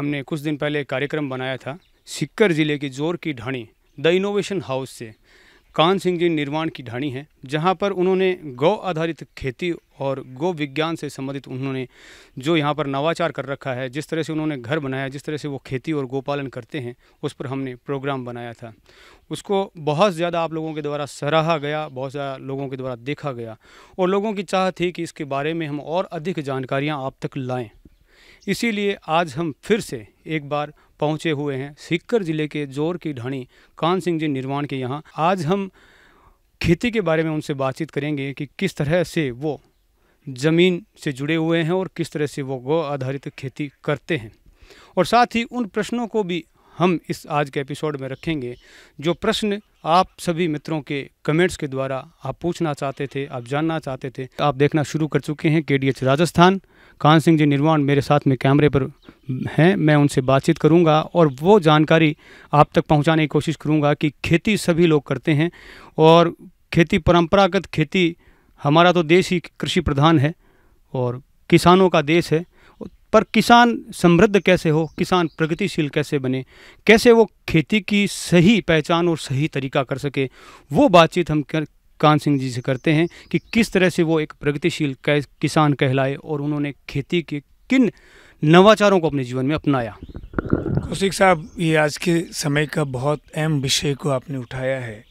हमने कुछ दिन पहले एक कार्यक्रम बनाया था सिक्कर ज़िले की जोर की ढाणी द इनोवेशन हाउस से कान सिंह जी निर्माण की ढाणी है जहाँ पर उन्होंने गौ आधारित खेती और गौ विज्ञान से संबंधित उन्होंने जो यहाँ पर नवाचार कर रखा है जिस तरह से उन्होंने घर बनाया जिस तरह से वो खेती और गोपालन करते हैं उस पर हमने प्रोग्राम बनाया था उसको बहुत ज़्यादा आप लोगों के द्वारा सराहा गया बहुत ज़्यादा लोगों के द्वारा देखा गया और लोगों की चाह थी कि इसके बारे में हम और अधिक जानकारियाँ आप तक लाएँ इसीलिए आज हम फिर से एक बार पहुंचे हुए हैं सीकर ज़िले के जोर की ढाणी कान सिंह जी निर्वाण के यहाँ आज हम खेती के बारे में उनसे बातचीत करेंगे कि किस तरह से वो ज़मीन से जुड़े हुए हैं और किस तरह से वो गौ आधारित खेती करते हैं और साथ ही उन प्रश्नों को भी हम इस आज के एपिसोड में रखेंगे जो प्रश्न आप सभी मित्रों के कमेंट्स के द्वारा आप पूछना चाहते थे आप जानना चाहते थे आप देखना शुरू कर चुके हैं के राजस्थान कान सिंह जी निर्वाण मेरे साथ में कैमरे पर हैं मैं उनसे बातचीत करूंगा और वो जानकारी आप तक पहुंचाने की कोशिश करूंगा कि खेती सभी लोग करते हैं और खेती परंपरागत खेती हमारा तो देश ही कृषि प्रधान है और किसानों का देश है पर किसान समृद्ध कैसे हो किसान प्रगतिशील कैसे बने कैसे वो खेती की सही पहचान और सही तरीका कर सके वो बातचीत हम कर कान सिंह जी से करते हैं कि किस तरह से वो एक प्रगतिशील किसान कहलाए और उन्होंने खेती के किन नवाचारों को अपने जीवन में अपनाया कौशिक साहब ये आज के समय का बहुत अहम विषय को आपने उठाया है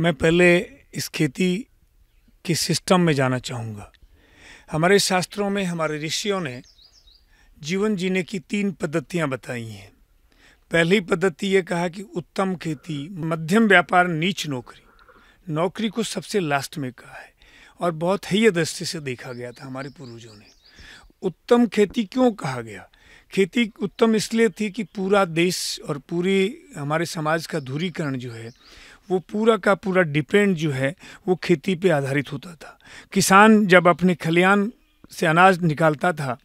मैं पहले इस खेती के सिस्टम में जाना चाहूँगा हमारे शास्त्रों में हमारे ऋषियों ने जीवन जीने की तीन पद्धतियाँ बताई हैं पहली पद्धति ये कहा कि उत्तम खेती मध्यम व्यापार नीच नौकरी नौकरी को सबसे लास्ट में कहा है और बहुत ही दृष्टि से देखा गया था हमारे पूर्वजों ने उत्तम खेती क्यों कहा गया खेती उत्तम इसलिए थी कि पूरा देश और पूरे हमारे समाज का धूरीकरण जो है वो पूरा का पूरा डिपेंड जो है वो खेती पे आधारित होता था किसान जब अपने खलिहान से अनाज निकालता था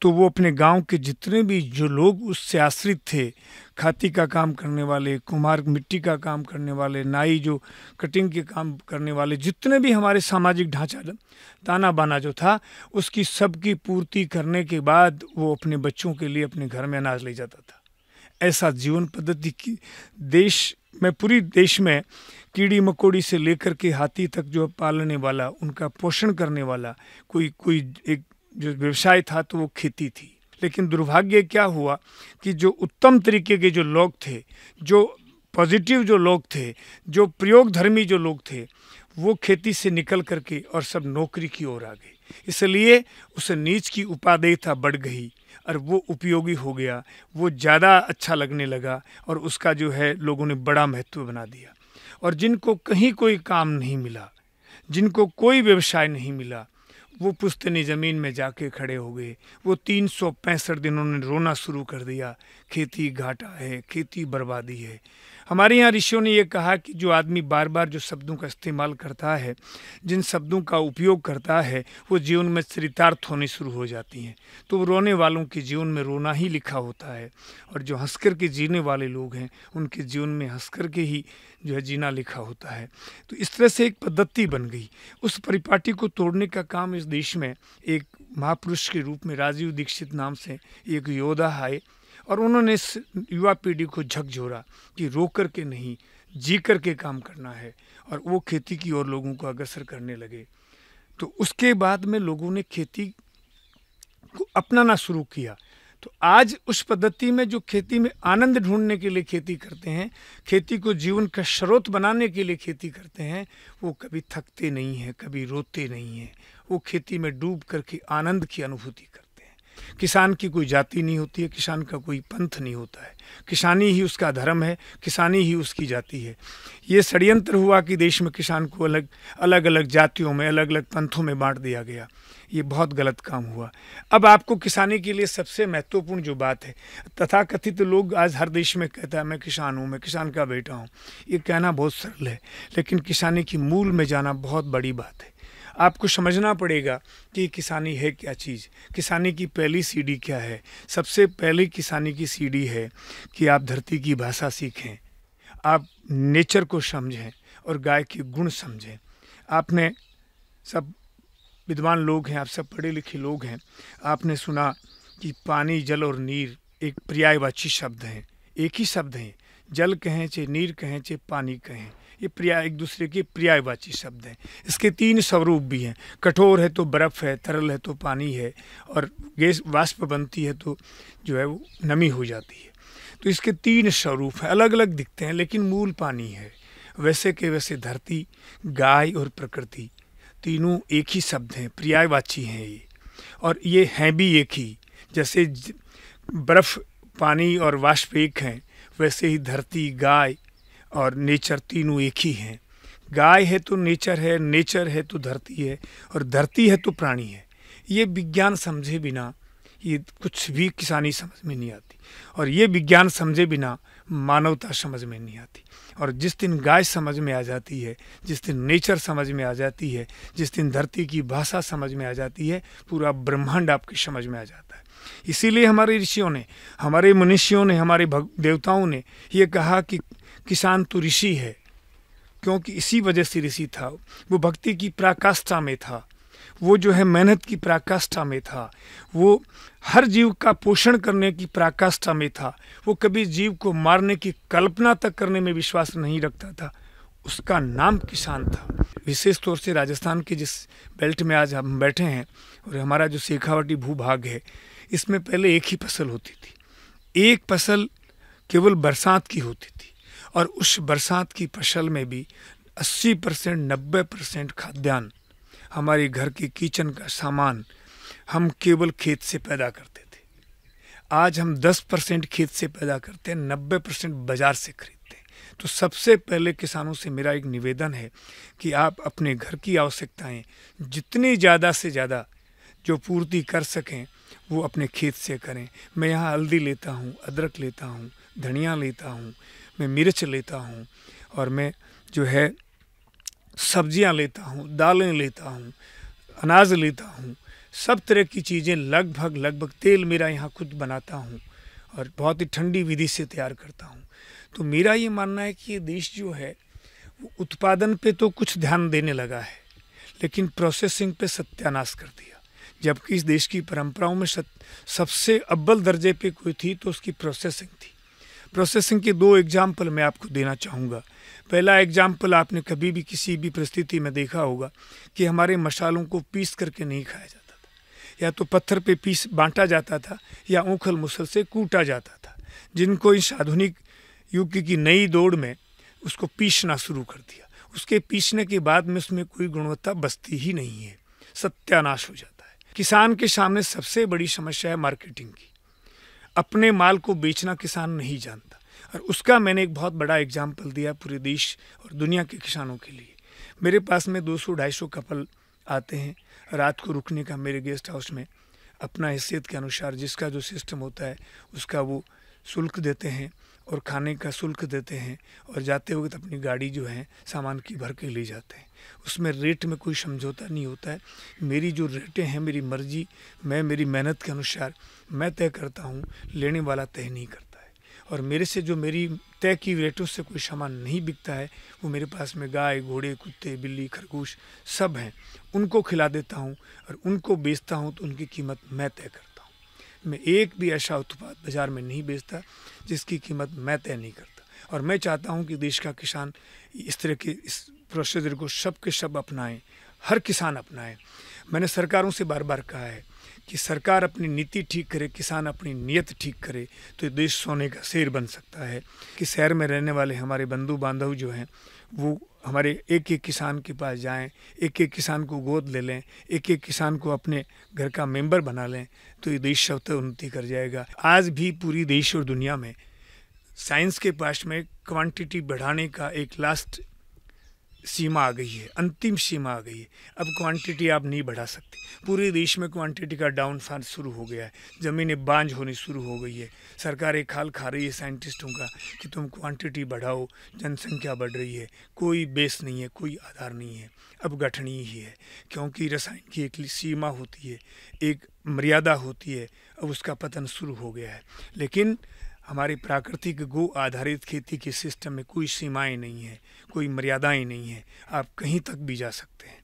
तो वो अपने गांव के जितने भी जो लोग उससे आश्रित थे खाती का काम करने वाले कुम्हार मिट्टी का काम करने वाले नाई जो कटिंग के काम करने वाले जितने भी हमारे सामाजिक ढांचा ताना बाना जो था उसकी सबकी पूर्ति करने के बाद वो अपने बच्चों के लिए अपने घर में अनाज ले जाता था ऐसा जीवन पद्धति की देश में पूरी देश में कीड़ी मकोड़ी से लेकर के हाथी तक जो पालने वाला उनका पोषण करने वाला कोई कोई एक जो व्यवसाय था तो वो खेती थी लेकिन दुर्भाग्य क्या हुआ कि जो उत्तम तरीके के जो लोग थे जो पॉजिटिव जो लोग थे जो प्रयोग धर्मी जो लोग थे वो खेती से निकल करके और सब नौकरी की ओर आ गए इसलिए उस नीच की उपादेयता बढ़ गई और वो उपयोगी हो गया वो ज़्यादा अच्छा लगने लगा और उसका जो है लोगों ने बड़ा महत्व बना दिया और जिनको कहीं कोई काम नहीं मिला जिनको कोई व्यवसाय नहीं मिला वो पुश्तनी ज़मीन में जाके खड़े हो गए वो तीन सौ पैंसठ दिन उन्होंने रोना शुरू कर दिया खेती घाटा है खेती बर्बादी है हमारे यहाँ ऋषियों ने यह कहा कि जो आदमी बार बार जो शब्दों का इस्तेमाल करता है जिन शब्दों का उपयोग करता है वो जीवन में चरितार्थ होने शुरू हो जाती हैं तो रोने वालों के जीवन में रोना ही लिखा होता है और जो हंसकर के जीने वाले लोग हैं उनके जीवन में हंस के ही जो है जीना लिखा होता है तो इस तरह से एक पद्धति बन गई उस परिपाटी को तोड़ने का काम इस देश में एक महापुरुष के रूप में राजीव दीक्षित नाम से एक योद्धा आए और उन्होंने इस युवा पीढ़ी को झकझोरा कि रो कर के नहीं जी कर के काम करना है और वो खेती की ओर लोगों को अग्रसर करने लगे तो उसके बाद में लोगों ने खेती को अपनाना शुरू किया तो आज उस पद्धति में जो खेती में आनंद ढूंढने के लिए खेती करते हैं खेती को जीवन का स्रोत बनाने के लिए खेती करते हैं वो कभी थकते नहीं हैं कभी रोते नहीं हैं वो खेती में डूब करके आनंद की अनुभूति करते किसान की कोई जाति नहीं होती है किसान का कोई पंथ नहीं होता है किसानी ही उसका धर्म है किसानी ही उसकी जाति है ये षड्यंत्र हुआ कि देश में किसान को अलग अलग अलग जातियों में अलग अलग पंथों में बांट दिया गया ये बहुत गलत काम हुआ अब आपको किसानी के लिए सबसे महत्वपूर्ण जो बात है तथाकथित लोग आज हर देश में कहता है मैं किसान हूँ मैं किसान का बेटा हूँ ये कहना बहुत सरल है लेकिन किसानी की मूल में जाना बहुत बड़ी बात है आपको समझना पड़ेगा कि किसानी है क्या चीज़ किसानी की पहली सीढ़ी क्या है सबसे पहले किसानी की सीढ़ी है कि आप धरती की भाषा सीखें आप नेचर को समझें और गाय के गुण समझें आपने सब विद्वान लोग हैं आप सब पढ़े लिखे लोग हैं आपने सुना कि पानी जल और नीर एक पर्यायवाची शब्द हैं एक ही शब्द हैं जल कहें चाहे नीर कहें चाहे पानी कहें ये पर्याय एक दूसरे के पर्यायवाची शब्द हैं इसके तीन स्वरूप भी हैं कठोर है तो बर्फ़ है तरल है तो पानी है और गैस वाष्प बनती है तो जो है वो नमी हो जाती है तो इसके तीन स्वरूप हैं अलग अलग दिखते हैं लेकिन मूल पानी है वैसे के वैसे धरती गाय और प्रकृति तीनों एक ही शब्द हैं पर्यायवाची हैं ये और ये हैं भी एक ही जैसे बर्फ़ पानी और वाष्प एक हैं वैसे ही धरती गाय और नेचर तीनों एक ही हैं गाय है तो नेचर है नेचर है तो धरती है और धरती है तो प्राणी है ये विज्ञान समझे बिना ये कुछ भी किसानी समझ में नहीं आती और ये विज्ञान समझे बिना मानवता समझ में नहीं आती और जिस दिन गाय समझ में आ जाती है जिस दिन नेचर समझ में आ जाती है जिस दिन धरती की भाषा समझ में आ जाती है पूरा ब्रह्मांड आपकी समझ में आ जाता है इसीलिए हमारे ऋषियों ने हमारे मनुष्यों ने हमारे देवताओं ने ये कहा कि किसान तो ऋषि है क्योंकि इसी वजह से ऋषि था वो भक्ति की पराकाष्ठा में था वो जो है मेहनत की पराकाष्ठा में था वो हर जीव का पोषण करने की पराकाष्ठा में था वो कभी जीव को मारने की कल्पना तक करने में विश्वास नहीं रखता था उसका नाम किसान था विशेष तौर से राजस्थान के जिस बेल्ट में आज हम बैठे हैं और हमारा जो शेखावटी भूभाग है इसमें पहले एक ही फसल होती थी एक फसल केवल बरसात की होती थी और उस बरसात की फसल में भी 80 परसेंट नब्बे परसेंट खाद्यान्न हमारे घर के किचन का सामान हम केवल खेत से पैदा करते थे आज हम 10 परसेंट खेत से पैदा करते हैं नब्बे परसेंट बाज़ार से खरीदते हैं तो सबसे पहले किसानों से मेरा एक निवेदन है कि आप अपने घर की आवश्यकताएं जितनी ज़्यादा से ज़्यादा जो पूर्ति कर सकें वो अपने खेत से करें मैं यहाँ हल्दी लेता हूँ अदरक लेता हूँ धनिया लेता हूँ मैं मिर्च लेता हूँ और मैं जो है सब्जियाँ लेता हूँ दालें लेता हूँ अनाज लेता हूँ सब तरह की चीज़ें लगभग लगभग तेल मेरा यहाँ खुद बनाता हूँ और बहुत ही ठंडी विधि से तैयार करता हूँ तो मेरा ये मानना है कि ये देश जो है वो उत्पादन पे तो कुछ ध्यान देने लगा है लेकिन प्रोसेसिंग पे सत्यानाश कर दिया जबकि इस देश की परंपराओं में सबसे अव्वल दर्जे पे कोई थी तो उसकी प्रोसेसिंग थी प्रोसेसिंग के दो एग्जाम्पल मैं आपको देना चाहूँगा पहला एग्जाम्पल आपने कभी भी किसी भी परिस्थिति में देखा होगा कि हमारे मसालों को पीस करके नहीं खाया जाता था या तो पत्थर पे पीस बांटा जाता था या ऊखल मुसल से कूटा जाता था जिनको इस आधुनिक युग की नई दौड़ में उसको पीसना शुरू कर दिया उसके पीसने के बाद में उसमें कोई गुणवत्ता बसती ही नहीं है सत्यानाश हो जाता है किसान के सामने सबसे बड़ी समस्या है मार्केटिंग की अपने माल को बेचना किसान नहीं जानता और उसका मैंने एक बहुत बड़ा एग्जाम्पल दिया पूरे देश और दुनिया के किसानों के लिए मेरे पास में ढाई सौ कपल आते हैं रात को रुकने का मेरे गेस्ट हाउस में अपना हैसियत के अनुसार जिसका जो सिस्टम होता है उसका वो शुल्क देते हैं और खाने का शुल्क देते हैं और जाते वक्त अपनी गाड़ी जो है सामान की भर के ले जाते हैं उसमें रेट में कोई समझौता नहीं होता है मेरी जो रेटें हैं मेरी मर्जी मैं मेरी मेहनत के अनुसार मैं तय करता हूँ लेने वाला तय नहीं करता है और मेरे से जो मेरी तय की रेटों से कोई सामान नहीं बिकता है वो मेरे पास में गाय घोड़े कुत्ते बिल्ली खरगोश सब हैं उनको खिला देता हूँ और उनको बेचता हूँ तो उनकी कीमत मैं तय करता में एक भी ऐसा उत्पाद बाज़ार में नहीं बेचता जिसकी कीमत मैं तय नहीं करता और मैं चाहता हूँ कि देश का किसान इस तरह के इस प्रोसीजर को सब के सब अपनाएं हर किसान अपनाएं मैंने सरकारों से बार बार कहा है कि सरकार अपनी नीति ठीक करे किसान अपनी नीयत ठीक करे तो देश सोने का शेर बन सकता है कि शहर में रहने वाले हमारे बंधु बांधव जो हैं वो हमारे एक एक किसान के पास जाएं एक एक किसान को गोद ले लें एक एक किसान को अपने घर का मेंबर बना लें तो ये देश स्वतः उन्नति कर जाएगा आज भी पूरी देश और दुनिया में साइंस के पास में क्वांटिटी बढ़ाने का एक लास्ट सीमा आ गई है अंतिम सीमा आ गई है अब क्वांटिटी आप नहीं बढ़ा सकते पूरे देश में क्वांटिटी का डाउनफॉल शुरू हो गया है ज़मीनें बांझ होनी शुरू हो गई है सरकार एक हाल खा रही है साइंटिस्टों का कि तुम क्वांटिटी बढ़ाओ जनसंख्या बढ़ रही है कोई बेस नहीं है कोई आधार नहीं है अब गठनीय ही है क्योंकि रसायन की एक सीमा होती है एक मर्यादा होती है अब उसका पतन शुरू हो गया है लेकिन हमारी प्राकृतिक गो आधारित खेती के सिस्टम में कोई सीमाएं नहीं है कोई मर्यादाएं नहीं है आप कहीं तक भी जा सकते हैं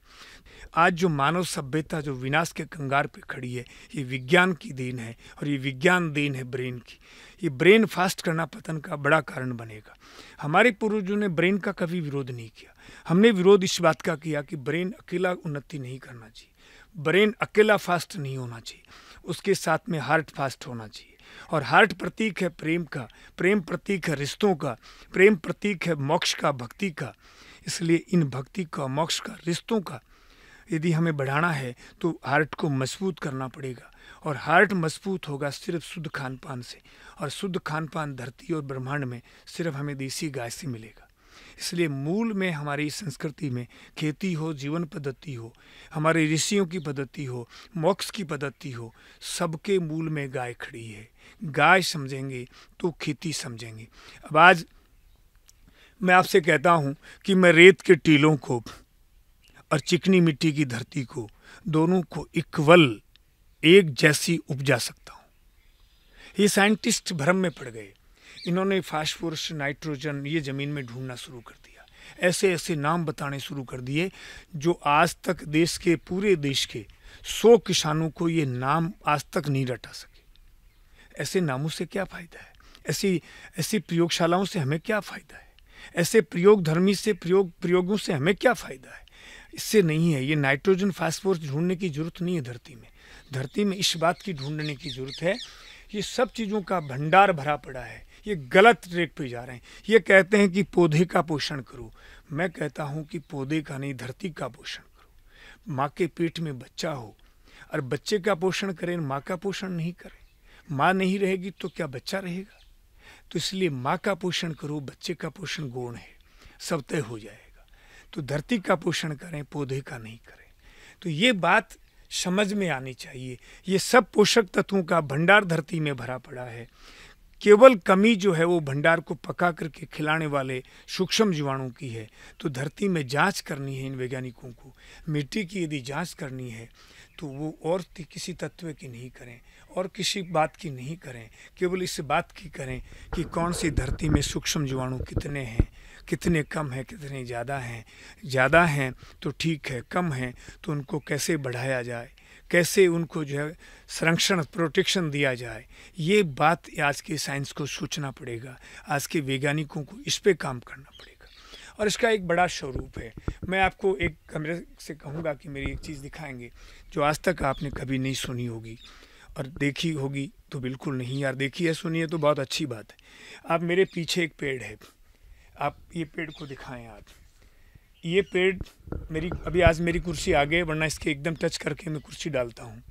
आज जो मानव सभ्यता जो विनाश के कंगार पे खड़ी है ये विज्ञान की देन है और ये विज्ञान देन है ब्रेन की ये ब्रेन फास्ट करना पतन का बड़ा कारण बनेगा हमारे पूर्वजों ने ब्रेन का कभी विरोध नहीं किया हमने विरोध इस बात का किया कि ब्रेन अकेला उन्नति नहीं करना चाहिए ब्रेन अकेला फास्ट नहीं होना चाहिए उसके साथ में हार्ट फास्ट होना चाहिए और हार्ट प्रतीक है प्रेम का प्रेम प्रतीक है रिश्तों का प्रेम प्रतीक है मोक्ष का भक्ति का इसलिए इन भक्ति का मोक्ष का रिश्तों का यदि हमें बढ़ाना है तो हार्ट को मजबूत करना पड़ेगा और हार्ट मजबूत होगा सिर्फ शुद्ध खान पान से और शुद्ध खान पान धरती और ब्रह्मांड में सिर्फ हमें देसी गाय से मिलेगा इसलिए मूल में हमारी संस्कृति में खेती हो जीवन पद्धति हो हमारे ऋषियों की पद्धति हो मोक्ष की पद्धति हो सबके मूल में गाय खड़ी है गाय समझेंगे तो खेती समझेंगे अब आज मैं आपसे कहता हूँ कि मैं रेत के टीलों को और चिकनी मिट्टी की धरती को दोनों को इक्वल एक जैसी उपजा सकता हूँ ये साइंटिस्ट भ्रम में पड़ गए इन्होंने फास्फोरस नाइट्रोजन ये ज़मीन में ढूंढना शुरू कर दिया ऐसे ऐसे नाम बताने शुरू कर दिए जो आज तक देश के पूरे देश के सौ किसानों को ये नाम आज तक नहीं रटा सके ऐसे नामों से क्या फ़ायदा है ऐसी ऐसी प्रयोगशालाओं से हमें क्या फ़ायदा है ऐसे प्रयोग धर्मी से प्रयोग प्रयोगों से हमें क्या फ़ायदा है इससे नहीं है ये नाइट्रोजन फास्फोरस ढूंढने की जरूरत नहीं है धरती में धरती में इस बात की ढूंढने की जरूरत है ये सब चीज़ों का भंडार भरा पड़ा है ये गलत ट्रेक पे जा रहे हैं ये कहते हैं कि पौधे का पोषण करो मैं कहता हूँ कि पौधे का नहीं धरती का पोषण करो माँ के पेट में बच्चा हो और बच्चे का पोषण करें माँ का पोषण नहीं करें माँ नहीं रहेगी तो क्या बच्चा रहेगा तो इसलिए माँ का पोषण करो बच्चे का पोषण गुण है सब तय हो जाएगा तो धरती का पोषण करें पौधे का नहीं करें तो ये बात समझ में आनी चाहिए ये सब पोषक तत्वों का भंडार धरती में भरा पड़ा है केवल कमी जो है वो भंडार को पका करके खिलाने वाले सूक्ष्म जीवाणु की है तो धरती में जांच करनी है इन वैज्ञानिकों को मिट्टी की यदि जांच करनी है तो वो और किसी तत्व की नहीं करें और किसी बात की नहीं करें केवल इस बात की करें कि कौन सी धरती में सूक्ष्म जीवाणु कितने हैं कितने कम हैं कितने ज़्यादा हैं ज़्यादा हैं तो ठीक है कम हैं तो उनको कैसे बढ़ाया जाए कैसे उनको जो है संरक्षण प्रोटेक्शन दिया जाए ये बात आज के साइंस को सोचना पड़ेगा आज के वैज्ञानिकों को इस पर काम करना पड़ेगा और इसका एक बड़ा स्वरूप है मैं आपको एक कमरे से कहूँगा कि मेरी एक चीज़ दिखाएंगे जो आज तक आपने कभी नहीं सुनी होगी और देखी होगी तो बिल्कुल नहीं यार देखी है सुनी है तो बहुत अच्छी बात है आप मेरे पीछे एक पेड़ है आप ये पेड़ को दिखाएं आप ये पेड़ मेरी अभी आज मेरी कुर्सी आगे वरना इसके एकदम टच करके मैं कुर्सी डालता हूँ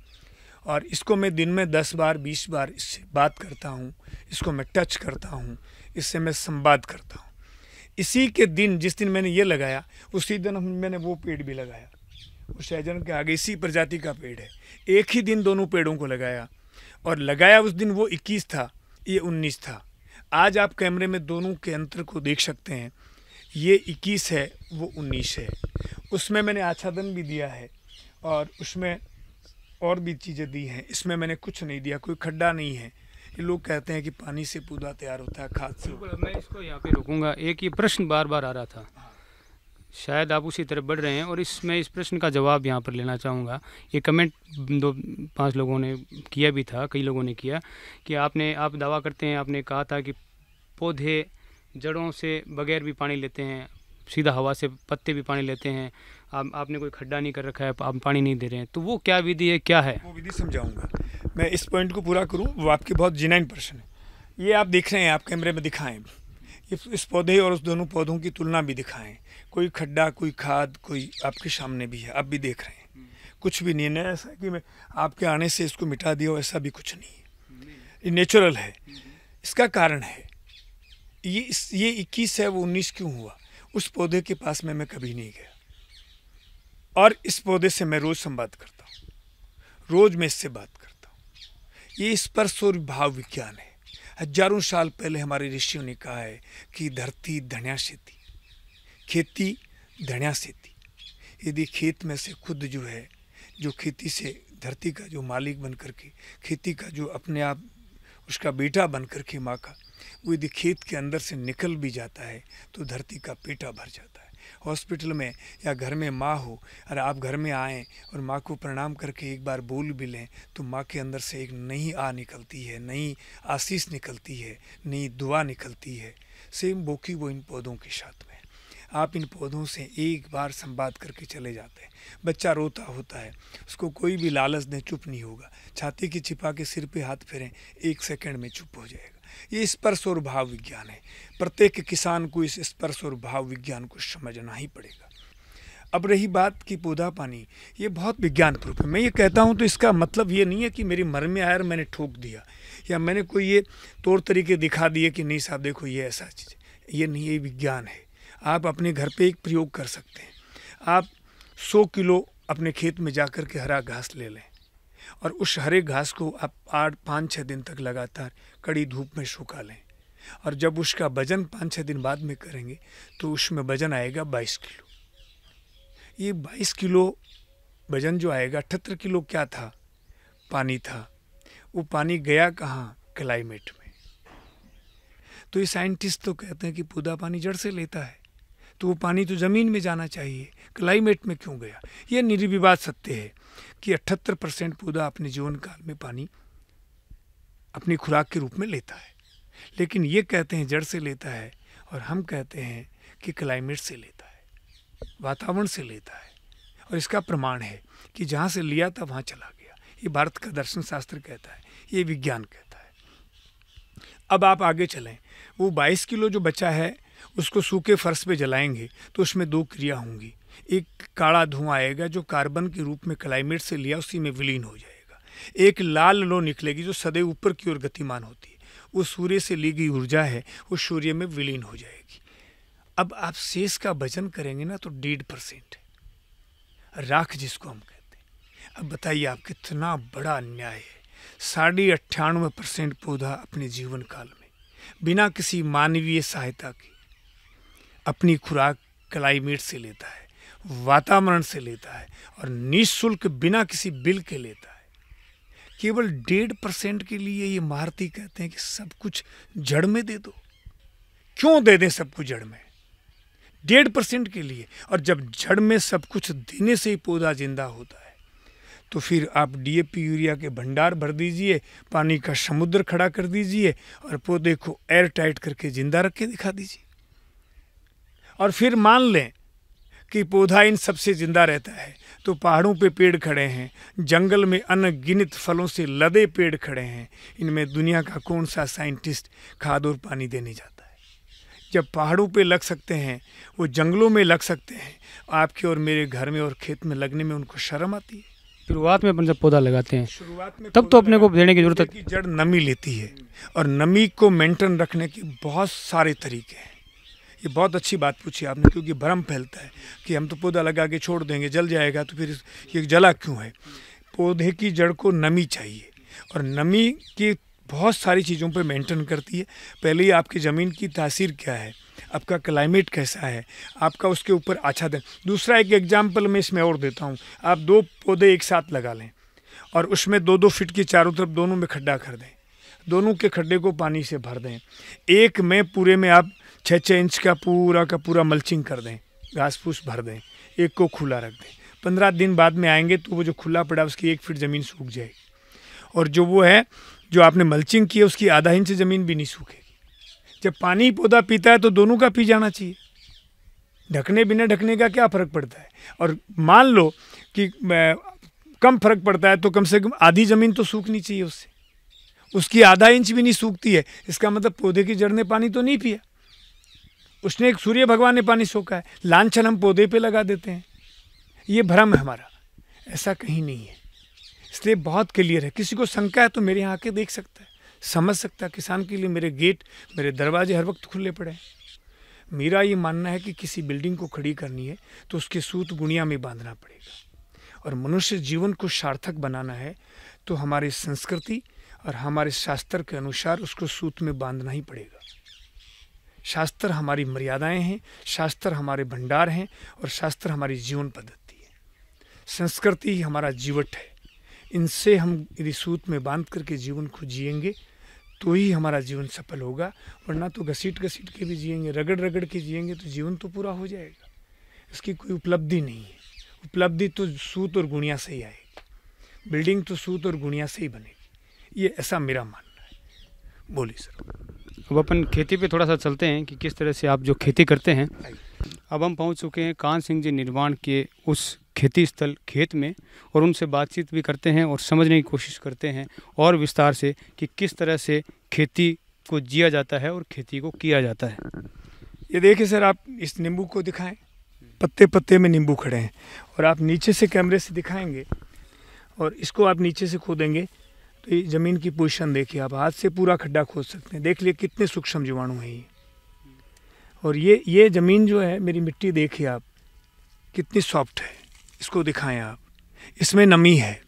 और इसको मैं दिन में दस बार बीस बार इससे बात करता हूँ इसको मैं टच करता हूँ इससे मैं संवाद करता हूँ इसी के दिन जिस दिन मैंने ये लगाया उसी दिन मैंने वो पेड़ भी लगाया वो सहजन के आगे इसी प्रजाति का पेड़ है एक ही दिन दोनों पेड़ों को लगाया और लगाया उस दिन वो इक्कीस था ये उन्नीस था आज आप कैमरे में दोनों के अंतर को देख सकते हैं ये इक्कीस है वो उन्नीस है उसमें मैंने आच्छादन भी दिया है और उसमें और भी चीज़ें दी हैं इसमें मैंने कुछ नहीं दिया कोई खड्डा नहीं है ये लोग कहते हैं कि पानी से पौधा तैयार होता है खाद से मैं इसको यहाँ पे रोकूंगा एक ही प्रश्न बार बार आ रहा था शायद आप उसी तरफ बढ़ रहे हैं और इस मैं इस प्रश्न का जवाब यहाँ पर लेना चाहूँगा ये कमेंट दो पांच लोगों ने किया भी था कई लोगों ने किया कि आपने आप दावा करते हैं आपने कहा था कि पौधे जड़ों से बगैर भी पानी लेते हैं सीधा हवा से पत्ते भी पानी लेते हैं आप आपने कोई खड्डा नहीं कर रखा है आप पानी नहीं दे रहे हैं तो वो क्या विधि है क्या है वो विधि समझाऊंगा मैं इस पॉइंट को पूरा करूँ वो आपके बहुत जिनाइन प्रश्न है ये आप देख रहे हैं आप कैमरे में दिखाएं इस पौधे और उस दोनों पौधों की तुलना भी दिखाएं कोई खड्डा कोई खाद कोई आपके सामने भी है आप भी देख रहे हैं कुछ भी नहीं है ऐसा कि मैं आपके आने से इसको मिटा दिया ऐसा भी कुछ नहीं है ये नेचुरल है इसका कारण है ये ये इक्कीस है वो उन्नीस क्यों हुआ उस पौधे के पास में मैं कभी नहीं गया और इस पौधे से मैं रोज़ संवाद करता हूँ रोज़ मैं इससे बात करता हूँ ये स्पर्श और भाव विज्ञान है हजारों साल पहले हमारे ऋषियों ने कहा है कि धरती धनिया से थी खेती धनिया से थी यदि खेत में से खुद जो है जो खेती से धरती का जो मालिक बन करके खेती का जो अपने आप उसका बेटा बन करके माँ का वो यदि खेत के अंदर से निकल भी जाता है तो धरती का पेटा भर जाता है हॉस्पिटल में या घर में माँ हो और आप घर में आएँ और माँ को प्रणाम करके एक बार बोल भी लें तो माँ के अंदर से एक नई आ निकलती है नई आशीष निकलती है नई दुआ निकलती है सेम बोकी वो इन पौधों के साथ में आप इन पौधों से एक बार संवाद करके चले जाते हैं बच्चा रोता होता है उसको कोई भी लालच दें चुप नहीं होगा छाती की छिपा के सिर पे हाथ फेरें एक सेकंड में चुप हो जाएगा ये स्पर्श और भाव विज्ञान है प्रत्येक किसान को इस स्पर्श और भाव विज्ञान को समझना ही पड़ेगा अब रही बात कि पौधा पानी ये बहुत विज्ञान प्रूफ है मैं ये कहता हूँ तो इसका मतलब ये नहीं है कि मेरी मर में आया मैंने ठोक दिया या मैंने कोई ये तौर तरीके दिखा दिए कि नहीं साहब देखो ये ऐसा चीज़ ये नहीं ये विज्ञान है आप अपने घर पे एक प्रयोग कर सकते हैं आप 100 किलो अपने खेत में जा के हरा घास ले लें और उस हरे घास को आप आठ पाँच छः दिन तक लगातार कड़ी धूप में सुखा लें और जब उसका वजन पाँच छः दिन बाद में करेंगे तो उसमें वजन आएगा बाईस किलो ये बाईस किलो वजन जो आएगा अठहत्तर किलो क्या था पानी था वो पानी गया कहाँ क्लाइमेट में तो ये साइंटिस्ट तो कहते हैं कि पौधा पानी जड़ से लेता है तो वो पानी तो ज़मीन में जाना चाहिए क्लाइमेट में क्यों गया ये निर्विवाद सत्य है कि अठहत्तर परसेंट पौधा अपने जीवन काल में पानी अपनी खुराक के रूप में लेता है लेकिन ये कहते हैं जड़ से लेता है और हम कहते हैं कि क्लाइमेट से लेता है वातावरण से लेता है और इसका प्रमाण है कि जहाँ से लिया था वहाँ चला गया ये भारत का दर्शन शास्त्र कहता है ये विज्ञान कहता है अब आप आगे चलें वो 22 किलो जो बचा है उसको सूखे फर्श पे जलाएंगे तो उसमें दो क्रिया होंगी एक काला धुआं आएगा जो कार्बन के रूप में क्लाइमेट से लिया उसी में विलीन हो जाएगा एक लाल लो निकलेगी जो सदैव ऊपर की ओर गतिमान होती है वो सूर्य से ली गई ऊर्जा है वो सूर्य में विलीन हो जाएगी अब आप शेष का वजन करेंगे ना तो डेढ़ परसेंट है राख जिसको हम कहते हैं अब बताइए आप कितना बड़ा अन्याय है साढ़े अट्ठानवे परसेंट पौधा अपने जीवन काल में बिना किसी मानवीय सहायता के अपनी खुराक क्लाइमेट से लेता है वातावरण से लेता है और निःशुल्क बिना किसी बिल के लेता है केवल डेढ़ परसेंट के लिए ये महारती कहते हैं कि सब कुछ जड़ में दे दो क्यों दे दें सब कुछ जड़ में डेढ़ परसेंट के लिए और जब जड़ में सब कुछ देने से ही पौधा जिंदा होता है तो फिर आप डीएपी यूरिया के भंडार भर दीजिए पानी का समुद्र खड़ा कर दीजिए और पौधे को एयर टाइट करके जिंदा रख के दिखा दीजिए और फिर मान लें कि पौधा इन सबसे ज़िंदा रहता है तो पहाड़ों पे पेड़ खड़े हैं जंगल में अनगिनत फलों से लदे पेड़ खड़े हैं इनमें दुनिया का कौन सा साइंटिस्ट खाद और पानी देने जाता है जब पहाड़ों पे लग सकते हैं वो जंगलों में लग सकते हैं आपके और मेरे घर में और खेत में लगने में उनको शर्म आती है शुरुआत में अपन जब पौधा लगाते हैं शुरुआत में तब तो अपने को देने की जरूरत है जड़ नमी लेती है और नमी को मेंटेन रखने के बहुत सारे तरीके हैं ये बहुत अच्छी बात पूछी आपने क्योंकि भ्रम फैलता है कि हम तो पौधा लगा के छोड़ देंगे जल जाएगा तो फिर ये जला क्यों है पौधे की जड़ को नमी चाहिए और नमी की बहुत सारी चीज़ों पर मेंटेन करती है पहले ही आपकी ज़मीन की तासीर क्या है आपका क्लाइमेट कैसा है आपका उसके ऊपर अच्छा आच्छादन दूसरा एक एग्जाम्पल मैं इसमें और देता हूँ आप दो पौधे एक साथ लगा लें और उसमें दो दो फिट के चारों तरफ दोनों में खड्डा कर दें दोनों के खड्डे को पानी से भर दें एक में पूरे में आप छः छः इंच का पूरा का पूरा मल्चिंग कर दें घास फूस भर दें एक को खुला रख दें पंद्रह दिन बाद में आएंगे तो वो जो खुला पड़ा उसकी एक फीट ज़मीन सूख जाएगी और जो वो है जो आपने मल्चिंग की है उसकी आधा इंच ज़मीन भी नहीं सूखेगी जब पानी पौधा पीता है तो दोनों का पी जाना चाहिए ढकने बिना ढकने का क्या फ़र्क पड़ता है और मान लो कि कम फ़र्क पड़ता है तो कम से कम आधी ज़मीन तो सूखनी चाहिए उससे उसकी आधा इंच भी नहीं सूखती है इसका मतलब पौधे की जड़ ने पानी तो नहीं पिया उसने एक सूर्य भगवान ने पानी सोखा है लाछन हम पौधे पे लगा देते हैं ये भ्रम है हमारा ऐसा कहीं नहीं है इसलिए बहुत क्लियर है किसी को शंका है तो मेरे यहाँ आके देख सकता है समझ सकता है किसान के लिए मेरे गेट मेरे दरवाजे हर वक्त खुले पड़े हैं मेरा ये मानना है कि किसी बिल्डिंग को खड़ी करनी है तो उसके सूत गुणिया में बांधना पड़ेगा और मनुष्य जीवन को सार्थक बनाना है तो हमारी संस्कृति और हमारे शास्त्र के अनुसार उसको सूत में बांधना ही पड़ेगा शास्त्र हमारी मर्यादाएं हैं शास्त्र हमारे भंडार हैं और शास्त्र हमारी जीवन पद्धति है संस्कृति ही हमारा जीवट है इनसे हम यदि सूत में बांध करके जीवन को जिएंगे तो ही हमारा जीवन सफल होगा वरना तो घसीट घसीट के भी जिएंगे रगड़ रगड़ के जिएंगे तो जीवन तो पूरा हो जाएगा इसकी कोई उपलब्धि नहीं है उपलब्धि तो सूत और गुणिया से ही आएगी बिल्डिंग तो सूत और गुणिया से ही बनेगी ये ऐसा मेरा मानना है बोली सर अब अपन खेती पे थोड़ा सा चलते हैं कि किस तरह से आप जो खेती करते हैं अब हम पहुंच चुके हैं कान सिंह जी निर्माण के उस खेती स्थल खेत में और उनसे बातचीत भी करते हैं और समझने की कोशिश करते हैं और विस्तार से कि किस तरह से खेती को जिया जाता है और खेती को किया जाता है ये देखिए सर आप इस नींबू को दिखाएं पत्ते पत्ते में नींबू खड़े हैं और आप नीचे से कैमरे से दिखाएंगे और इसको आप नीचे से खोदेंगे तो ये ज़मीन की पोजिशन देखिए आप हाथ से पूरा खड्डा खोद सकते हैं देख लिए कितने सूक्ष्म जीवाणु हैं ये और ये ये ज़मीन जो है मेरी मिट्टी देखिए आप कितनी सॉफ्ट है इसको दिखाएं आप इसमें नमी है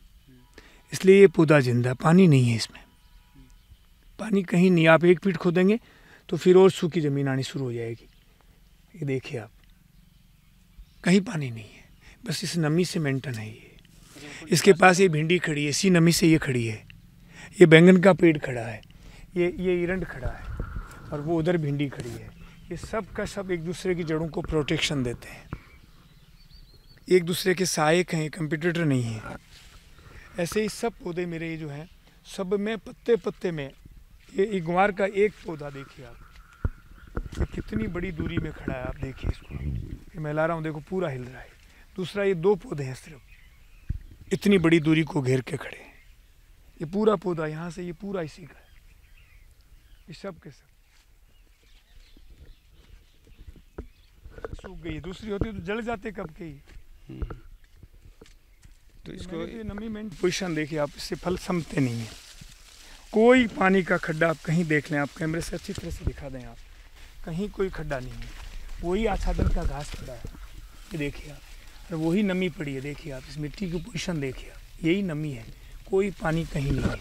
इसलिए ये पौधा जिंदा पानी नहीं है इसमें पानी कहीं नहीं आप एक फीट खोदेंगे तो फिर और सूखी ज़मीन आनी शुरू हो जाएगी ये देखिए आप कहीं पानी नहीं है बस इस नमी से मेंटेन है ये इसके पास ये भिंडी खड़ी है इसी नमी से ये खड़ी है ये बैंगन का पेड़ खड़ा है ये ये इरंड खड़ा है और वो उधर भिंडी खड़ी है ये सब का सब एक दूसरे की जड़ों को प्रोटेक्शन देते हैं एक दूसरे के सहायक हैं कंप्यूटर नहीं हैं ऐसे ही सब पौधे मेरे ये जो हैं सब में पत्ते पत्ते में ये इगवार का एक पौधा देखिए आप ये कितनी बड़ी दूरी में खड़ा है आप देखिए इसको ये मैं ला रहा हूँ देखो पूरा हिल रहा है दूसरा ये दो पौधे हैं सिर्फ इतनी बड़ी दूरी को घेर के खड़े ये पूरा पौधा यहाँ से ये पूरा इसी का है ये सब के सब सूख गई दूसरी होती तो जल जाते कब के ही हम्म। तो इसको तो ये नमी में पोजिशन देखिए आप इससे फल समते नहीं है कोई हम्म। पानी का खड्डा आप कहीं देख लें आप कैमरे से अच्छी तरह से दिखा दें आप कहीं कोई खड्डा नहीं है वही आच्छादन का घास पड़ा है ये देखिए आप और वही नमी पड़ी है देखिए आप इस मिट्टी की पोजिशन देखिए आप यही नमी है कोई पानी कहीं नहीं है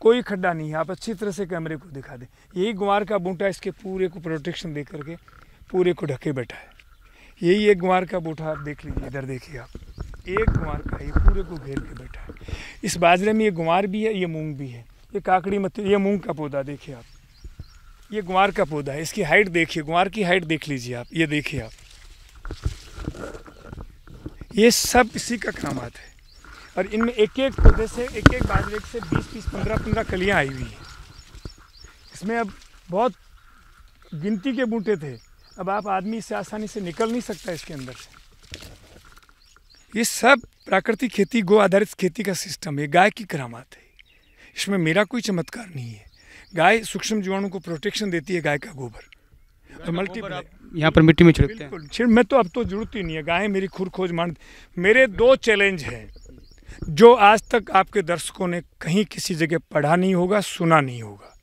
कोई खड्डा नहीं है आप अच्छी तरह से कैमरे को दिखा दें यही गुवार का बूटा इसके पूरे को प्रोटेक्शन दे करके पूरे को ढके बैठा है यही एक गुवार का बूटा आप देख लीजिए इधर देखिए आप एक गुवार का ये पूरे को घेर के बैठा है इस बाजरे में ये गुवार भी है ये मूंग भी है ये काकड़ी मत ये मूंग का पौधा देखिए आप ये गुवार का पौधा है इसकी हाइट देखिए गुवार की हाइट देख लीजिए आप ये देखिए आप ये सब इसी का आता है और इनमें एक एक पौधे से एक एक बाजरे से बीस बीस पंद्रह पंद्रह कलियाँ आई हुई हैं इसमें अब बहुत गिनती के बूटे थे अब आप आदमी इससे आसानी से निकल नहीं सकता इसके अंदर से ये सब प्राकृतिक खेती गो आधारित खेती का सिस्टम है गाय की करामात है इसमें मेरा कोई चमत्कार नहीं है गाय सूक्ष्म जीवाणु को प्रोटेक्शन देती है गाय का गोबर और मल्टीपल यहाँ पर मिट्टी में छिड़कते हैं मैं तो अब तो जरूरत ही नहीं है गाय मेरी खुर खोज मान मेरे दो चैलेंज हैं जो आज तक आपके दर्शकों ने कहीं किसी जगह पढ़ा नहीं होगा सुना नहीं होगा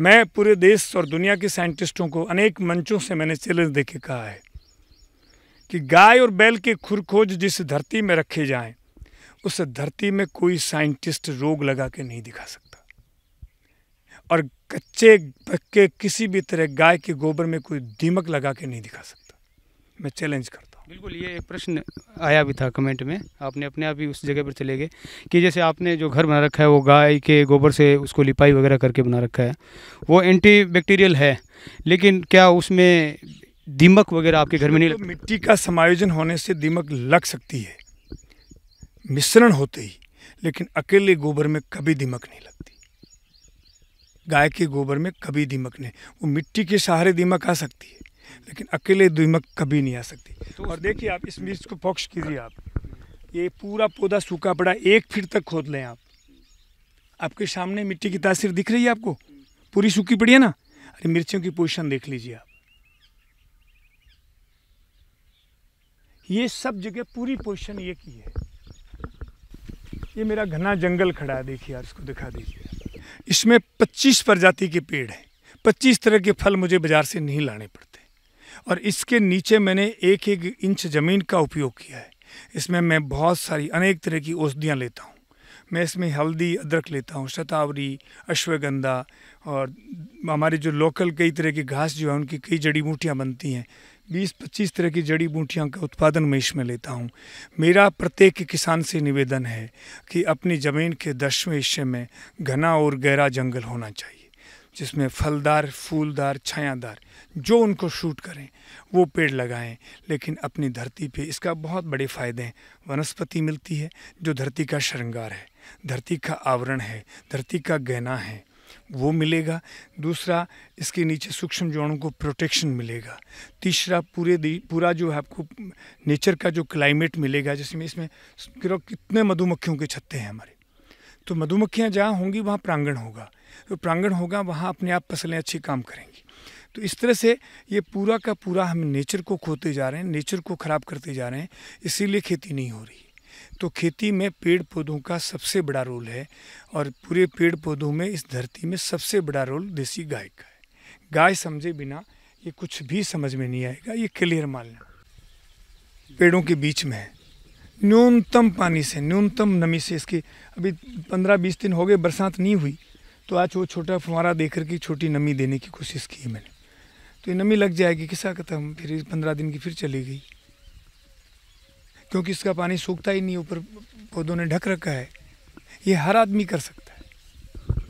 मैं पूरे देश और दुनिया के साइंटिस्टों को अनेक मंचों से मैंने चैलेंज दे के कहा है कि गाय और बैल के खुरखोज जिस धरती में रखे जाएं उस धरती में कोई साइंटिस्ट रोग लगा के नहीं दिखा सकता और कच्चे पक्के किसी भी तरह गाय के गोबर में कोई दीमक लगा के नहीं दिखा सकता मैं चैलेंज करता बिल्कुल ये एक प्रश्न आया भी था कमेंट में आपने अपने आप ही उस जगह पर चले गए कि जैसे आपने जो घर बना रखा है वो गाय के गोबर से उसको लिपाई वगैरह करके बना रखा है वो एंटी बैक्टीरियल है लेकिन क्या उसमें दीमक वगैरह आपके घर में नहीं तो मिट्टी का समायोजन होने से दीमक लग सकती है मिश्रण होते ही लेकिन अकेले गोबर में कभी दीमक नहीं लगती गाय के गोबर में कभी दीमक नहीं वो मिट्टी के सहारे दीमक आ सकती है लेकिन अकेले दुमक कभी नहीं आ सकती तो और देखिए आप इस मिर्च को पक्ष कीजिए आप ये पूरा पौधा सूखा पड़ा एक फीट तक खोद लें आप आपके सामने मिट्टी की तासीर दिख रही है आपको पूरी सूखी पड़ी है ना अरे मिर्चों की पोजिशन देख लीजिए आप ये सब जगह पूरी पोजिशन ये की है ये मेरा घना जंगल खड़ा है देखिए यार इसको दिखा दीजिए इसमें 25 प्रजाति के पेड़ हैं 25 तरह के फल मुझे बाज़ार से नहीं लाने पड़ते और इसके नीचे मैंने एक एक इंच ज़मीन का उपयोग किया है इसमें मैं बहुत सारी अनेक तरह की औषधियाँ लेता हूँ मैं इसमें हल्दी अदरक लेता हूँ शतावरी अश्वगंधा और हमारे जो लोकल कई तरह की घास जो है उनकी कई जड़ी बूटियाँ बनती हैं बीस पच्चीस तरह की जड़ी बूटियाँ का उत्पादन मैं इसमें लेता हूँ मेरा प्रत्येक किसान से निवेदन है कि अपनी ज़मीन के दसवें हिस्से में घना और गहरा जंगल होना चाहिए जिसमें फलदार फूलदार छायादार जो उनको शूट करें वो पेड़ लगाएं लेकिन अपनी धरती पे इसका बहुत बड़े फ़ायदे हैं वनस्पति मिलती है जो धरती का श्रृंगार है धरती का आवरण है धरती का गहना है वो मिलेगा दूसरा इसके नीचे सूक्ष्म जोड़ों को प्रोटेक्शन मिलेगा तीसरा पूरे पूरा जो है आपको नेचर का जो क्लाइमेट मिलेगा जिसमें इसमें कितने मधुमक्खियों के छत्ते हैं हमारे तो मधुमक्खियाँ जहाँ होंगी वहाँ प्रांगण होगा तो प्रांगण होगा वहाँ अपने आप फसलें अच्छी काम करेंगी तो इस तरह से ये पूरा का पूरा हम नेचर को खोते जा रहे हैं नेचर को ख़राब करते जा रहे हैं इसीलिए खेती नहीं हो रही तो खेती में पेड़ पौधों का सबसे बड़ा रोल है और पूरे पेड़ पौधों में इस धरती में सबसे बड़ा रोल देसी गाय का है गाय समझे बिना ये कुछ भी समझ में नहीं आएगा ये क्लियर मान पेड़ों के बीच में है न्यूनतम पानी से न्यूनतम नमी से इसकी अभी पंद्रह बीस दिन हो गए बरसात नहीं हुई तो आज वो छोटा फुहारा देकर के छोटी नमी देने की कोशिश की है मैंने तो ये नमी लग जाएगी किसा खत्म फिर पंद्रह दिन की फिर चली गई क्योंकि इसका पानी सूखता ही नहीं ऊपर पौधों ने ढक रखा है ये हर आदमी कर सकता है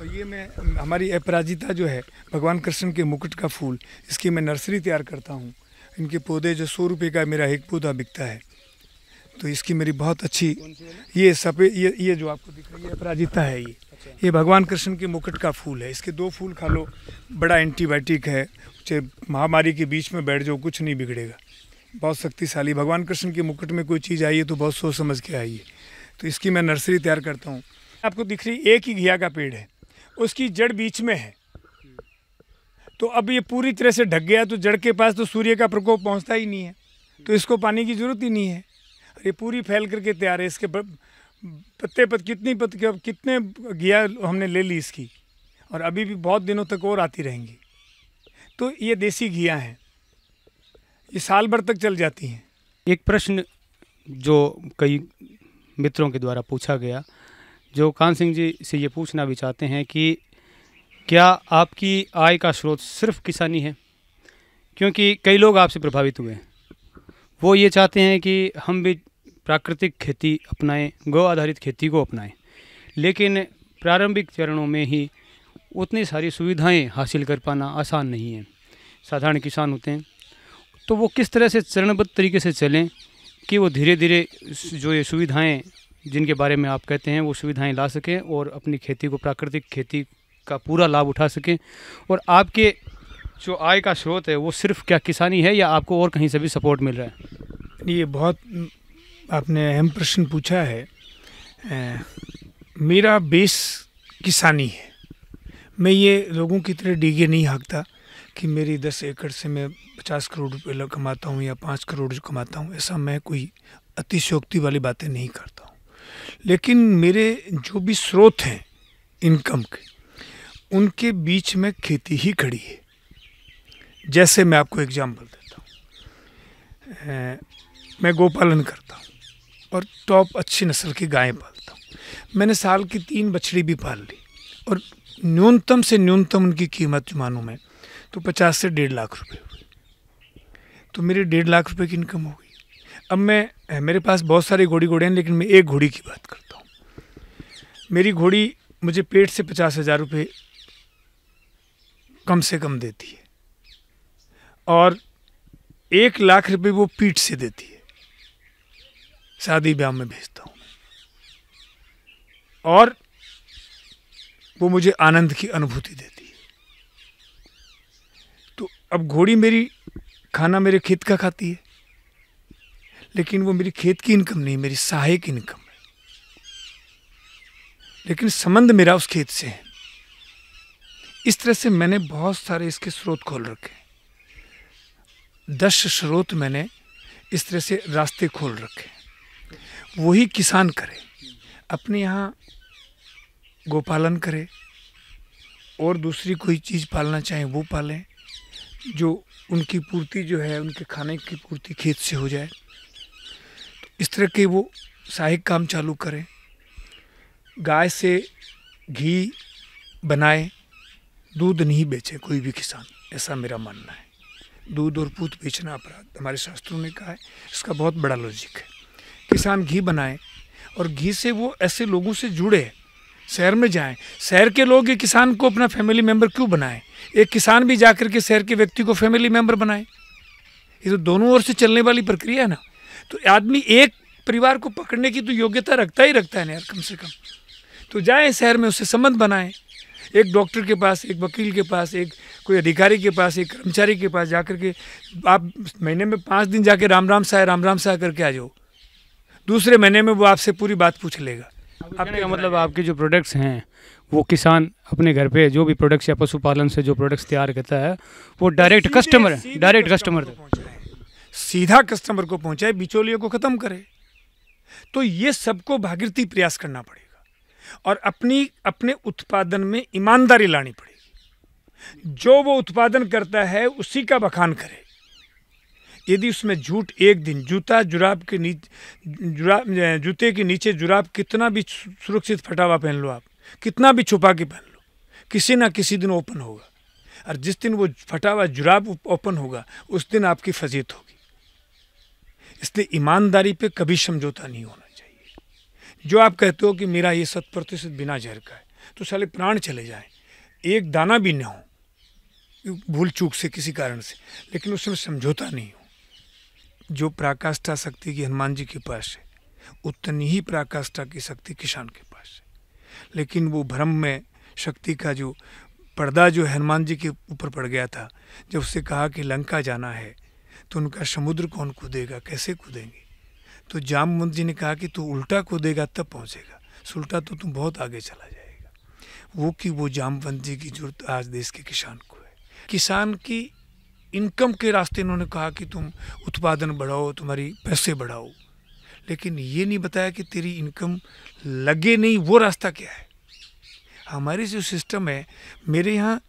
और ये मैं हमारी अपराजिता जो है भगवान कृष्ण के मुकुट का फूल इसकी मैं नर्सरी तैयार करता हूँ इनके पौधे जो सौ रुपये का मेरा एक पौधा बिकता है तो इसकी मेरी बहुत अच्छी ये सफ़े ये ये जो आपको दिख रही है अपराजिता है ये ये भगवान कृष्ण के मुकुट का फूल है इसके दो फूल खा लो बड़ा एंटीबायोटिक है महामारी के बीच में बैठ जाओ कुछ नहीं बिगड़ेगा बहुत शक्तिशाली भगवान कृष्ण के मुकुट में कोई चीज़ आई है तो बहुत सोच समझ के आई है तो इसकी मैं नर्सरी तैयार करता हूँ आपको दिख रही एक ही घिया का पेड़ है उसकी जड़ बीच में है तो अब ये पूरी तरह से ढक गया तो जड़ के पास तो सूर्य का प्रकोप पहुँचता ही नहीं है तो इसको पानी की ज़रूरत ही नहीं है ये पूरी फैल करके तैयार है इसके पत्ते पत कितनी पत कितने गिया हमने ले ली इसकी और अभी भी बहुत दिनों तक और आती रहेंगी तो ये देसी घिया हैं ये साल भर तक चल जाती हैं एक प्रश्न जो कई मित्रों के द्वारा पूछा गया जो कान सिंह जी से ये पूछना भी चाहते हैं कि क्या आपकी आय का स्रोत सिर्फ किसानी है क्योंकि कई लोग आपसे प्रभावित हुए हैं वो ये चाहते हैं कि हम भी प्राकृतिक खेती अपनाएं गौ आधारित खेती को अपनाएं लेकिन प्रारंभिक चरणों में ही उतनी सारी सुविधाएं हासिल कर पाना आसान नहीं है साधारण किसान होते हैं तो वो किस तरह से चरणबद्ध तरीके से चलें कि वो धीरे धीरे जो ये सुविधाएं जिनके बारे में आप कहते हैं वो सुविधाएं ला सकें और अपनी खेती को प्राकृतिक खेती का पूरा लाभ उठा सकें और आपके जो आय का स्रोत है वो सिर्फ क्या किसानी है या आपको और कहीं से भी सपोर्ट मिल रहा है ये बहुत आपने अहम प्रश्न पूछा है मेरा बेस किसानी है मैं ये लोगों की तरह डीगे नहीं हाँकता कि मेरी दस एकड़ से मैं पचास करोड़ रुपये कमाता हूँ या पाँच करोड़ कमाता हूँ ऐसा मैं कोई अतिशोक्ति वाली बातें नहीं करता हूँ लेकिन मेरे जो भी स्रोत हैं इनकम के उनके बीच में खेती ही खड़ी है जैसे मैं आपको एग्जाम्पल देता हूँ मैं गोपालन करता हूँ और टॉप अच्छी नस्ल की गायें पालता हूँ मैंने साल की तीन बछड़ी भी पाल ली और न्यूनतम से न्यूनतम उनकी कीमत मानूँ मैं तो पचास से डेढ़ लाख रुपये हुए तो मेरे डेढ़ लाख रुपये की इनकम हो गई अब मैं मेरे पास बहुत सारे घोड़ी घोड़े हैं लेकिन मैं एक घोड़ी की बात करता हूँ मेरी घोड़ी मुझे पेट से पचास हज़ार रुपये कम से कम देती है और एक लाख रुपए वो पीठ से देती है शादी ब्याह में भेजता हूँ और वो मुझे आनंद की अनुभूति देती है तो अब घोड़ी मेरी खाना मेरे खेत का खाती है लेकिन वो मेरी खेत की इनकम नहीं मेरी सहायक इनकम है लेकिन संबंध मेरा उस खेत से है इस तरह से मैंने बहुत सारे इसके स्रोत खोल रखे दस स्रोत मैंने इस तरह से रास्ते खोल रखे हैं वही किसान करे अपने यहाँ गोपालन करे और दूसरी कोई चीज़ पालना चाहे वो पालें जो उनकी पूर्ति जो है उनके खाने की पूर्ति खेत से हो जाए तो इस तरह के वो सहायक काम चालू करें गाय से घी बनाए दूध नहीं बेचे कोई भी किसान ऐसा मेरा मानना है दूध और पूत बेचना अपराध हमारे शास्त्रों ने कहा है इसका बहुत बड़ा लॉजिक है किसान घी बनाए और घी से वो ऐसे लोगों से जुड़े शहर में जाएं शहर के लोग ये किसान को अपना फैमिली मेंबर क्यों बनाएं एक किसान भी जा के शहर के व्यक्ति को फैमिली मेंबर बनाएं ये तो दोनों ओर से चलने वाली प्रक्रिया है ना तो आदमी एक परिवार को पकड़ने की तो योग्यता रखता ही रखता है ना यार कम से कम तो जाए शहर में उससे संबंध बनाएं एक डॉक्टर के पास एक वकील के पास एक कोई अधिकारी के पास एक कर्मचारी के पास जाकर के आप महीने में पाँच दिन जाके राम राम साय राम राम साय करके आ जाओ दूसरे महीने में वो आपसे पूरी बात पूछ लेगा आपके मतलब आपके जो प्रोडक्ट्स हैं वो किसान अपने घर पे जो भी प्रोडक्ट्स या पशुपालन से जो प्रोडक्ट्स तैयार करता है वो डायरेक्ट कस्टमर डायरेक्ट कस्टमर सीधा कस्टमर को पहुंचाए बिचौलियों को ख़त्म करे तो ये सबको भागीरथी प्रयास करना पड़ेगा और अपनी अपने उत्पादन में ईमानदारी लानी पड़ेगी जो वो उत्पादन करता है उसी का बखान करे यदि उसमें झूठ एक दिन जूता जुराब के नीचे जुराब जूते के नीचे जुराब कितना भी सुरक्षित फटावा पहन लो आप कितना भी छुपा के पहन लो किसी ना किसी दिन ओपन होगा और जिस दिन वो फटावा जुराब ओपन होगा उस दिन आपकी फजीत होगी इसलिए ईमानदारी पे कभी समझौता नहीं होना चाहिए जो आप कहते हो कि मेरा ये शत प्रतिशत बिना जहर का है तो साले प्राण चले जाए एक दाना भी न हो भूल चूक से किसी कारण से लेकिन उसमें समझौता नहीं हो जो पराकाष्ठा शक्ति की हनुमान जी के पास है उतनी ही पराकाष्ठा की शक्ति किसान के पास है लेकिन वो भ्रम में शक्ति का जो पर्दा जो हनुमान जी के ऊपर पड़ गया था जब उससे कहा कि लंका जाना है तो उनका समुद्र कौन कूदेगा कैसे कूदेंगे तो जामवंत जी ने कहा कि तू उल्टा कूदेगा तब पहुँचेगा सुल्टा तो तुम बहुत आगे चला जाएगा वो कि वो जामवंत जी की जरूरत आज देश के किसान को है किसान की इनकम के रास्ते इन्होंने कहा कि तुम उत्पादन बढ़ाओ तुम्हारी पैसे बढ़ाओ लेकिन ये नहीं बताया कि तेरी इनकम लगे नहीं वो रास्ता क्या है हमारे जो सिस्टम है मेरे यहाँ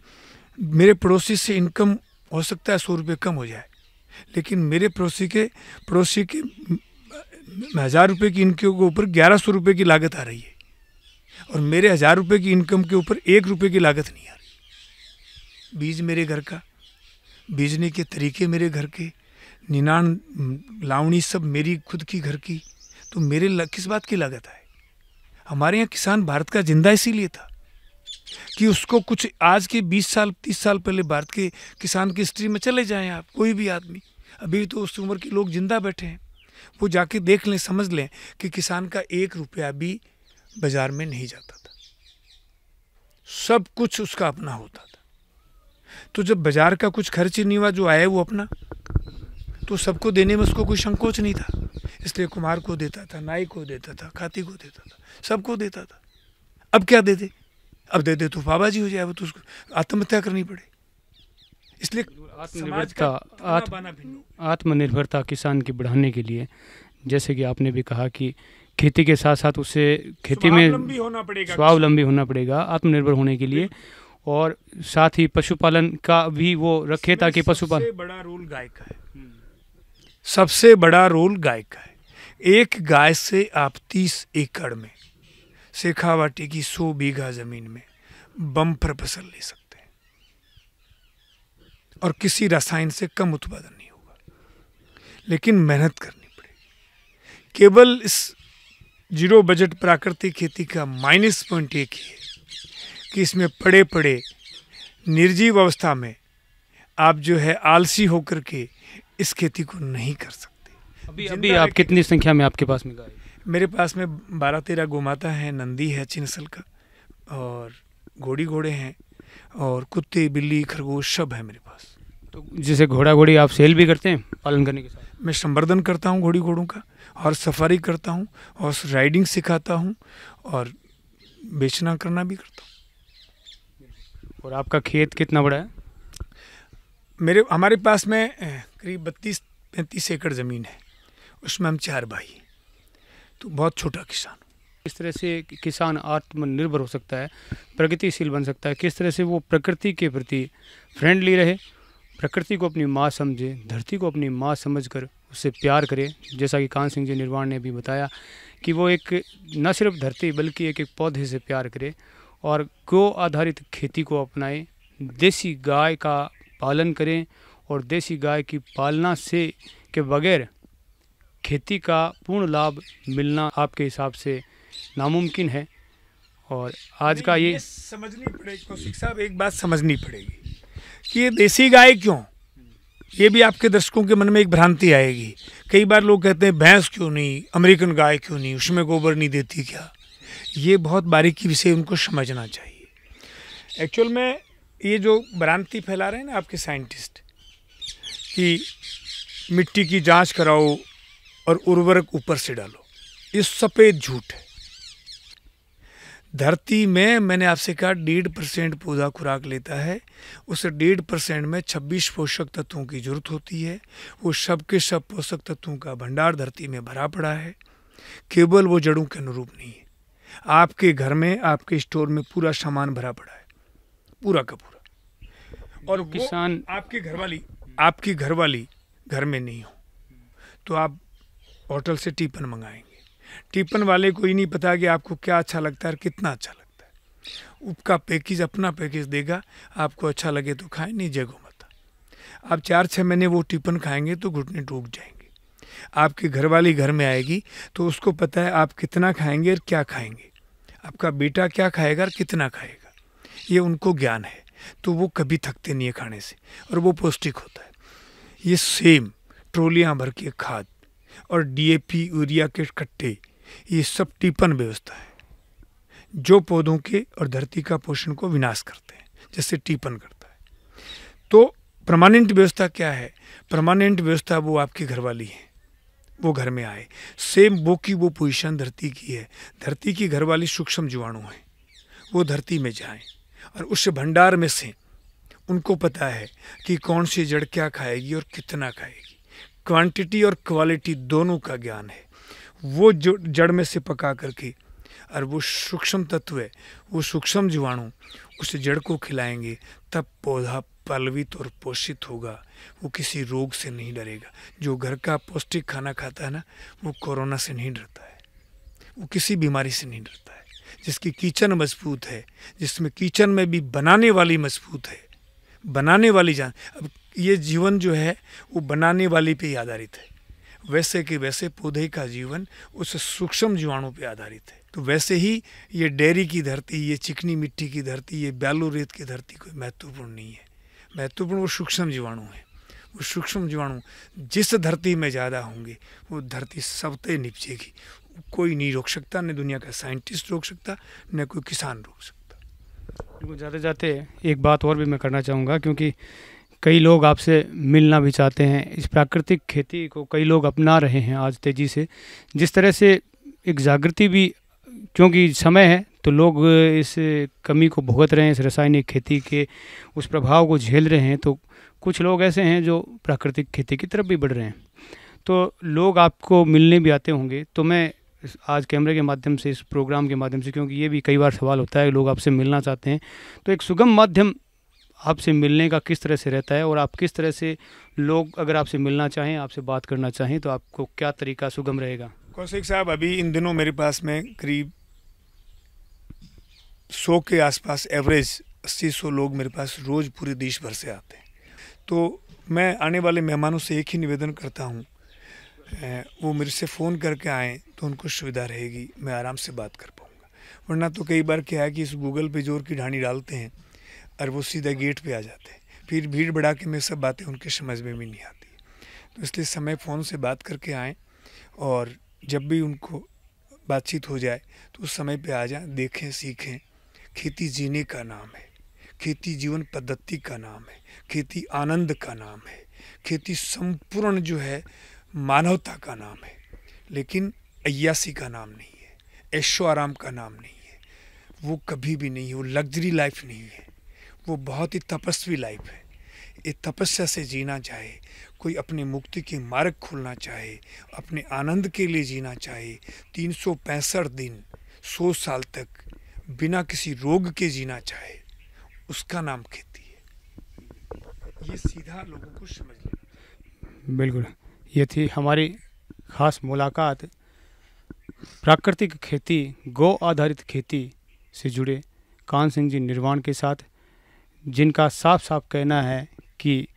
मेरे पड़ोसी से इनकम हो सकता है सौ रुपये कम हो जाए लेकिन मेरे पड़ोसी के पड़ोसी के हज़ार रुपये की इनकम के ऊपर ग्यारह सौ रुपये की लागत आ रही है और मेरे हज़ार रुपये की इनकम के ऊपर एक रुपये की लागत नहीं आ रही बीज मेरे घर का बीजने के तरीके मेरे घर के निनान लावणी सब मेरी खुद की घर की तो मेरे लग, किस बात की लागत है हमारे यहाँ किसान भारत का जिंदा इसीलिए था कि उसको कुछ आज के 20 साल 30 साल पहले भारत के किसान की हिस्ट्री में चले जाएं आप कोई भी आदमी अभी तो उस उम्र के लोग जिंदा बैठे हैं वो जाके देख लें समझ लें कि किसान का एक रुपया भी बाजार में नहीं जाता था सब कुछ उसका अपना होता था तो जब बाजार का कुछ खर्च ही नहीं हुआ जो आया वो अपना तो सबको देने में उसको कोई संकोच नहीं था इसलिए कुमार को देता था नाई को देता था खाती को देता था सबको देता था अब क्या दे दे अब दे दे तो बाबाजी हो जाए तो उसको आत्महत्या करनी पड़े इसलिए आत्मनिर्भरता आत्मनिर्भरता किसान की बढ़ाने के लिए जैसे कि आपने भी कहा कि खेती के साथ साथ उसे खेती में होना पड़ेगा स्वावलंबी होना पड़ेगा आत्मनिर्भर होने के लिए और साथ ही पशुपालन का भी वो रखे ताकि पशुपालन बड़ा रोल गाय का है हम्म। सबसे बड़ा रोल गाय का है एक गाय से आप तीस एकड़ में शेखावाटी की सौ बीघा ज़मीन में बम्पर फसल ले सकते हैं और किसी रसायन से कम उत्पादन नहीं होगा लेकिन मेहनत करनी पड़ेगी केवल इस जीरो बजट प्राकृतिक खेती का माइनस पॉइंट एक ही है कि इसमें पड़े पड़े निर्जीव अवस्था में आप जो है आलसी होकर के इस खेती को नहीं कर सकते अभी अभी आप कितनी संख्या में आपके पास में मेरे पास में बारह तेरह गोमाता है नंदी है अच्छी नस्ल का और घोड़ी घोड़े हैं और कुत्ते बिल्ली खरगोश सब है मेरे पास तो जैसे घोड़ा घोड़ी आप सेल भी करते हैं पालन करने के साथ मैं संवर्धन करता हूँ घोड़ी घोड़ों का और सफारी करता हूँ और राइडिंग सिखाता हूँ और बेचना करना भी करता हूँ और आपका खेत कितना बड़ा है मेरे हमारे पास में करीब बत्तीस पैंतीस एकड़ ज़मीन है उसमें हम चार भाई तो बहुत छोटा किसान किस तरह से किसान आत्मनिर्भर हो सकता है प्रगतिशील बन सकता है किस तरह से वो प्रकृति के प्रति फ्रेंडली रहे प्रकृति को अपनी माँ समझे धरती को अपनी माँ समझकर उससे प्यार करे जैसा कि कान सिंह जी निर्वाण ने भी बताया कि वो एक न सिर्फ धरती बल्कि एक एक पौधे से प्यार करे और गो आधारित खेती को अपनाएं देसी गाय का पालन करें और देसी गाय की पालना से के बगैर खेती का पूर्ण लाभ मिलना आपके हिसाब से नामुमकिन है और आज का ये, ये समझनी पड़ेगी कौशिक साहब एक बात समझनी पड़ेगी कि ये देसी गाय क्यों ये भी आपके दर्शकों के मन में एक भ्रांति आएगी कई बार लोग कहते हैं भैंस क्यों नहीं अमेरिकन गाय क्यों नहीं उसमें गोबर नहीं देती क्या ये बहुत बारीकी से उनको समझना चाहिए एक्चुअल में ये जो भ्रांति फैला रहे हैं ना आपके साइंटिस्ट कि मिट्टी की जांच कराओ और उर्वरक ऊपर से डालो ये सफ़ेद झूठ है धरती में मैंने आपसे कहा डेढ़ परसेंट पौधा खुराक लेता है उस डेढ़ परसेंट में छब्बीस पोषक तत्वों की जरूरत होती है वो सब के सब पोषक तत्वों का भंडार धरती में भरा पड़ा है केवल वो जड़ों के अनुरूप नहीं है आपके घर में आपके स्टोर में पूरा सामान भरा पड़ा है पूरा का पूरा और किसान आपकी घरवाली आपकी घरवाली घर में नहीं हो तो आप होटल से टिफन मंगाएंगे टिफन वाले को ही नहीं पता कि आपको क्या अच्छा लगता है और कितना अच्छा लगता है उसका पैकेज अपना पैकेज देगा आपको अच्छा लगे तो खाएं नहीं जगह मत आप चार छः महीने वो टिफन खाएंगे तो घुटने टूट जाएंगे आपकी घरवाली घर में आएगी तो उसको पता है आप कितना खाएंगे और क्या खाएंगे आपका बेटा क्या खाएगा और कितना खाएगा ये उनको ज्ञान है तो वो कभी थकते नहीं है खाने से और वो पौष्टिक होता है ये सेम ट्रोलियाँ भर के खाद और डीएपी यूरिया के कट्टे ये सब टीपन व्यवस्था है जो पौधों के और धरती का पोषण को विनाश करते हैं जैसे टीपन करता है तो परमानेंट व्यवस्था क्या है परमानेंट व्यवस्था वो आपकी घरवाली है वो घर में आए सेम वो की वो पोजीशन धरती की है धरती की घर वाली सूक्ष्म जीवाणु हैं वो धरती में जाएं और उस भंडार में से उनको पता है कि कौन सी जड़ क्या खाएगी और कितना खाएगी क्वांटिटी और क्वालिटी दोनों का ज्ञान है वो जड़ में से पका करके और वो सूक्ष्म तत्व है वो सूक्ष्म जीवाणु उस जड़ को खिलाएंगे तब पौधा पलवित और पोषित होगा वो किसी रोग से नहीं डरेगा जो घर का पौष्टिक खाना खाता है ना वो कोरोना से नहीं डरता है वो किसी बीमारी से नहीं डरता है जिसकी किचन मजबूत है जिसमें किचन में भी बनाने वाली मजबूत है बनाने वाली जान अब ये जीवन जो है वो बनाने वाली पे ही आधारित है वैसे के वैसे पौधे का जीवन उस सूक्ष्म जीवाणु पर आधारित है तो वैसे ही ये डेयरी की धरती ये चिकनी मिट्टी की धरती ये बैलो रेत की धरती कोई महत्वपूर्ण नहीं है महत्वपूर्ण वो सूक्ष्म जीवाणु है वो सूक्ष्म जीवाणु जिस धरती में ज़्यादा होंगे वो धरती सबते निपजेगी कोई नहीं रोक सकता न दुनिया का साइंटिस्ट रोक सकता न कोई किसान रोक सकता जाते जाते एक बात और भी मैं करना चाहूँगा क्योंकि कई लोग आपसे मिलना भी चाहते हैं इस प्राकृतिक खेती को कई लोग अपना रहे हैं आज तेज़ी से जिस तरह से एक जागृति भी क्योंकि समय है तो लोग इस कमी को भुगत रहे हैं इस रासायनिक खेती के उस प्रभाव को झेल रहे हैं तो कुछ लोग ऐसे हैं जो प्राकृतिक खेती की तरफ भी बढ़ रहे हैं तो लोग आपको मिलने भी आते होंगे तो मैं आज कैमरे के माध्यम से इस प्रोग्राम के माध्यम से क्योंकि ये भी कई बार सवाल होता है लोग आपसे मिलना चाहते हैं तो एक सुगम माध्यम आपसे मिलने का किस तरह से रहता है और आप किस तरह से लोग अगर आपसे मिलना चाहें आपसे बात करना चाहें तो आपको क्या तरीका सुगम रहेगा कौशिक साहब अभी इन दिनों मेरे पास में करीब सौ के आसपास एवरेज अस्सी सौ लोग मेरे पास रोज़ पूरे देश भर से आते हैं तो मैं आने वाले मेहमानों से एक ही निवेदन करता हूँ वो मेरे से फ़ोन करके आएँ तो उनको सुविधा रहेगी मैं आराम से बात कर पाऊँगा वरना तो कई बार क्या है कि इस गूगल पे जोर की ढाणी डालते हैं और वो सीधा गेट पे आ जाते हैं फिर भीड़ बढ़ा के में सब बातें उनके समझ में भी नहीं आती तो इसलिए समय फ़ोन से बात करके आएँ और जब भी उनको बातचीत हो जाए तो उस समय पे आ जाएं देखें सीखें खेती जीने का नाम है खेती जीवन पद्धति का नाम है खेती आनंद का नाम है खेती संपूर्ण जो है मानवता का नाम है लेकिन अयासी का नाम नहीं है ऐशो आराम का नाम नहीं है वो कभी भी नहीं है वो लग्जरी लाइफ नहीं है वो बहुत ही तपस्वी लाइफ है ये तपस्या से जीना चाहे कोई अपने मुक्ति के मार्ग खोलना चाहे अपने आनंद के लिए जीना चाहे तीन दिन सौ साल तक बिना किसी रोग के जीना चाहे उसका नाम खेती है ये सीधा लोगों को समझ लेना बिल्कुल ये थी हमारी खास मुलाकात प्राकृतिक खेती गौ आधारित खेती से जुड़े कान सिंह जी निर्वाण के साथ जिनका साफ साफ कहना है कि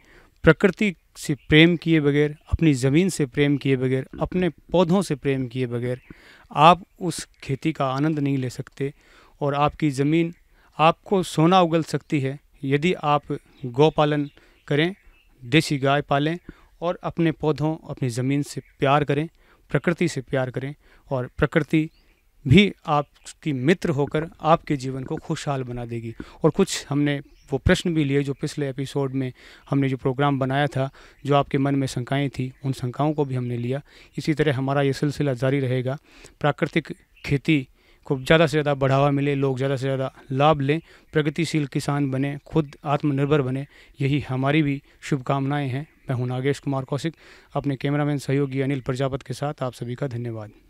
प्रकृति से प्रेम किए बगैर अपनी ज़मीन से प्रेम किए बगैर अपने पौधों से प्रेम किए बगैर आप उस खेती का आनंद नहीं ले सकते और आपकी ज़मीन आपको सोना उगल सकती है यदि आप गौ पालन करें देसी गाय पालें और अपने पौधों अपनी ज़मीन से प्यार करें प्रकृति से प्यार करें और प्रकृति भी आपकी मित्र होकर आपके जीवन को खुशहाल बना देगी और कुछ हमने वो प्रश्न भी लिए जो पिछले एपिसोड में हमने जो प्रोग्राम बनाया था जो आपके मन में शंकाएँ थी उन शंकाओं को भी हमने लिया इसी तरह हमारा ये सिलसिला जारी रहेगा प्राकृतिक खेती को ज़्यादा से ज़्यादा बढ़ावा मिले लोग ज़्यादा से ज़्यादा लाभ लें प्रगतिशील किसान बने खुद आत्मनिर्भर बने यही हमारी भी शुभकामनाएं हैं मैं हूं नागेश कुमार कौशिक अपने कैमरामैन सहयोगी अनिल प्रजापत के साथ आप सभी का धन्यवाद